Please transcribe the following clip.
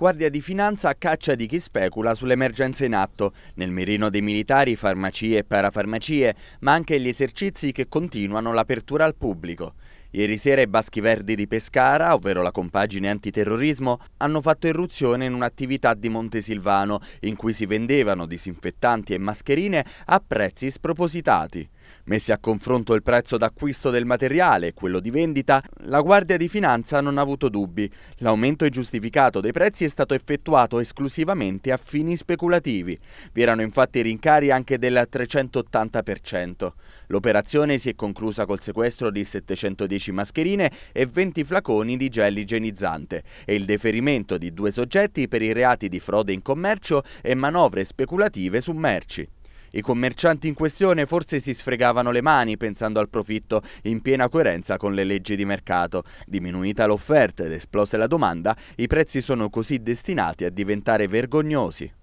Guardia di Finanza a caccia di chi specula sull'emergenza in atto, nel mirino dei militari, farmacie e parafarmacie, ma anche gli esercizi che continuano l'apertura al pubblico. Ieri sera i Baschi Verdi di Pescara, ovvero la compagine antiterrorismo, hanno fatto irruzione in un'attività di Montesilvano in cui si vendevano disinfettanti e mascherine a prezzi spropositati. Messi a confronto il prezzo d'acquisto del materiale e quello di vendita, la Guardia di Finanza non ha avuto dubbi. L'aumento ingiustificato dei prezzi è stato effettuato esclusivamente a fini speculativi. Vi erano infatti rincari anche del 380%. L'operazione si è conclusa col sequestro di 710 10 mascherine e 20 flaconi di gel igienizzante e il deferimento di due soggetti per i reati di frode in commercio e manovre speculative su merci. I commercianti in questione forse si sfregavano le mani pensando al profitto in piena coerenza con le leggi di mercato. Diminuita l'offerta ed esplose la domanda, i prezzi sono così destinati a diventare vergognosi.